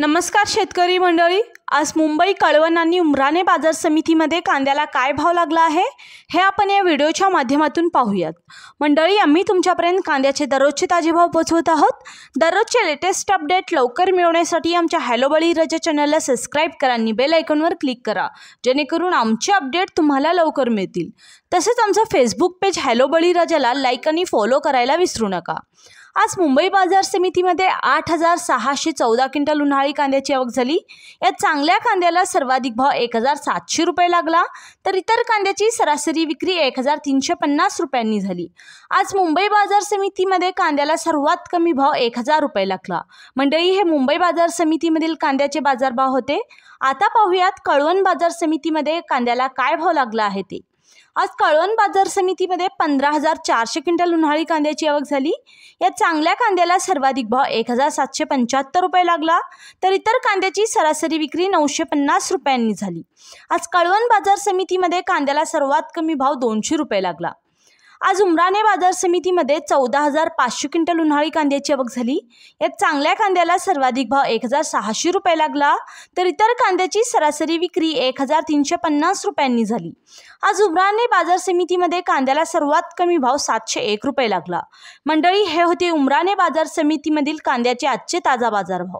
नमस्कार शेतकरी मंडळी आज मुंबई कळवण आणि उमराणे बाजार समितीमध्ये कांद्याला काय भाव लागला आहे हे आपण या व्हिडिओच्या माध्यमातून पाहूयात मंडळी आम्ही तुमच्यापर्यंत कांद्याचे दररोजचे ताजे भाव पोचवत आहोत दररोजचे लेटेस्ट अपडेट लवकर मिळवण्यासाठी आमच्या हॅलोबळी रजा चॅनलला सबस्क्राईब करा आणि बेल आयकॉनवर क्लिक करा जेणेकरून आमचे अपडेट तुम्हाला लवकर मिळतील तसेच आमचं फेसबुक पेज हॅलोबळी रजाला लाईक आणि फॉलो करायला विसरू नका आज मुंबई बाजार समितीमध्ये आठ हजार सहाशे चौदा क्विंटल उन्हाळी कांद्याची आवक झाली या चांगल्या कांद्याला सर्वाधिक भाव एक हजार सातशे रुपये लागला तर इतर कांद्याची सरासरी विक्री एक हजार तीनशे पन्नास रुपयांनी झाली आज मुंबई बाजार समितीमध्ये कांद्याला सर्वात कमी भाव एक हजार रुपये लागला मंडळी हे मुंबई बाजार समितीमधील कांद्याचे बाजारभाव होते आता पाहूयात कळवण बाजार समितीमध्ये कांद्याला काय भाव लागला आहे ते आज कळवण बाजार समितीमध्ये पंधरा हजार चारशे क्विंटल उन्हाळी कांद्याची आवक झाली या चांगल्या कांद्याला सर्वाधिक भाव एक हजार सातशे पंच्याहत्तर रुपये लागला तर इतर कांद्याची सरासरी विक्री नऊशे पन्नास रुपयांनी झाली आज कळवण बाजार समितीमध्ये कांद्याला सर्वात कमी भाव दोनशे रुपये लागला आज उमराणे बाजार समितीमध्ये चौदा हजार पाचशे क्विंटल उन्हाळी कांद्याची आवक झाली यात चांगल्या कांद्याला सर्वाधिक भाव एक हजार सहाशे रुपये लागला तर इतर कांद्याची सरासरी विक्री एक हजार तीनशे पन्नास रुपयांनी झाली आज उमराणे बाजार समितीमध्ये कांद्याला सर्वात कमी भाव सातशे एक रुपये लागला मंडळी हे होते उमराणे बाजार समितीमधील कांद्याचे आजचे ताजा बाजारभाव